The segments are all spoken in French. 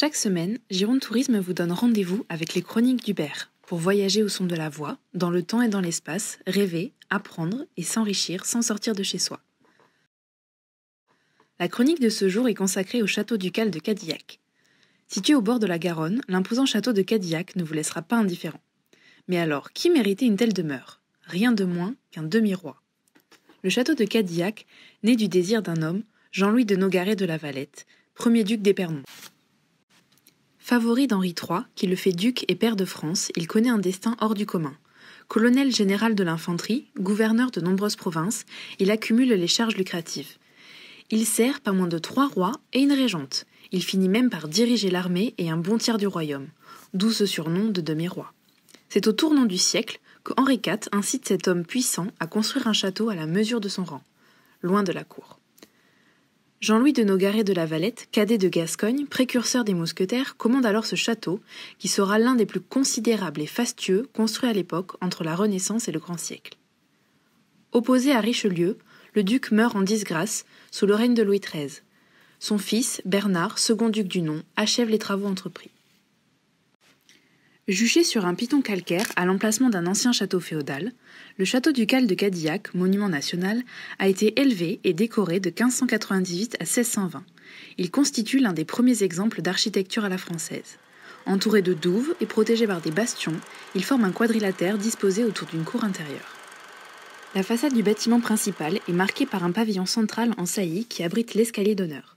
Chaque semaine, Gironde Tourisme vous donne rendez-vous avec les chroniques d'Hubert pour voyager au son de la voix, dans le temps et dans l'espace, rêver, apprendre et s'enrichir sans sortir de chez soi. La chronique de ce jour est consacrée au château ducal de Cadillac. Situé au bord de la Garonne, l'imposant château de Cadillac ne vous laissera pas indifférent. Mais alors, qui méritait une telle demeure Rien de moins qu'un demi-roi. Le château de Cadillac, né du désir d'un homme, Jean-Louis de Nogaret de la Valette, premier duc d'Épernon. Favori d'Henri III, qui le fait duc et pair de France, il connaît un destin hors du commun. Colonel général de l'infanterie, gouverneur de nombreuses provinces, il accumule les charges lucratives. Il sert pas moins de trois rois et une régente. Il finit même par diriger l'armée et un bon tiers du royaume, d'où ce surnom de demi-roi. C'est au tournant du siècle que Henri IV incite cet homme puissant à construire un château à la mesure de son rang, loin de la cour. Jean-Louis de Nogaret de la Valette, cadet de Gascogne, précurseur des mousquetaires, commande alors ce château, qui sera l'un des plus considérables et fastueux construits à l'époque entre la Renaissance et le grand siècle. Opposé à Richelieu, le duc meurt en disgrâce sous le règne de Louis XIII. Son fils, Bernard, second duc du nom, achève les travaux entrepris. Juché sur un piton calcaire à l'emplacement d'un ancien château féodal, le château Cal de Cadillac, monument national, a été élevé et décoré de 1598 à 1620. Il constitue l'un des premiers exemples d'architecture à la française. Entouré de douves et protégé par des bastions, il forme un quadrilatère disposé autour d'une cour intérieure. La façade du bâtiment principal est marquée par un pavillon central en saillie qui abrite l'escalier d'honneur.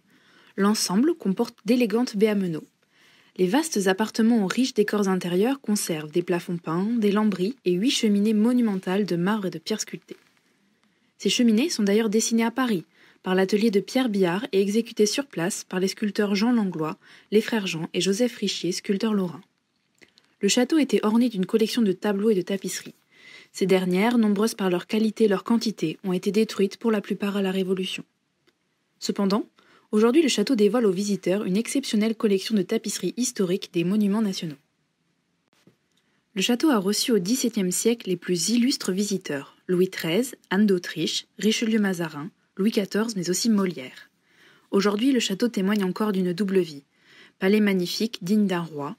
L'ensemble comporte d'élégantes meneaux. Les vastes appartements aux riches décors intérieurs conservent des plafonds peints, des lambris et huit cheminées monumentales de marbre et de pierre sculptées. Ces cheminées sont d'ailleurs dessinées à Paris, par l'atelier de Pierre Biard et exécutées sur place par les sculpteurs Jean Langlois, les frères Jean et Joseph Richier, sculpteurs lorrains. Le château était orné d'une collection de tableaux et de tapisseries. Ces dernières, nombreuses par leur qualité et leur quantité, ont été détruites pour la plupart à la Révolution. Cependant, Aujourd'hui, le château dévoile aux visiteurs une exceptionnelle collection de tapisseries historiques des monuments nationaux. Le château a reçu au XVIIe siècle les plus illustres visiteurs Louis XIII, Anne d'Autriche, Richelieu Mazarin, Louis XIV, mais aussi Molière. Aujourd'hui, le château témoigne encore d'une double vie. Palais magnifique, digne d'un roi.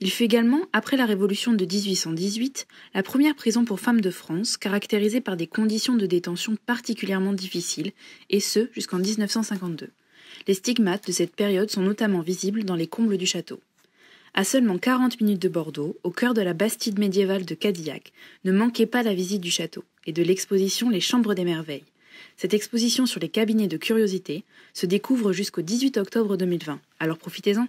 Il fut également, après la Révolution de 1818, la première prison pour femmes de France, caractérisée par des conditions de détention particulièrement difficiles, et ce jusqu'en 1952. Les stigmates de cette période sont notamment visibles dans les combles du château. À seulement 40 minutes de Bordeaux, au cœur de la Bastide médiévale de Cadillac, ne manquez pas la visite du château et de l'exposition Les Chambres des Merveilles. Cette exposition sur les cabinets de curiosité se découvre jusqu'au 18 octobre 2020, alors profitez-en!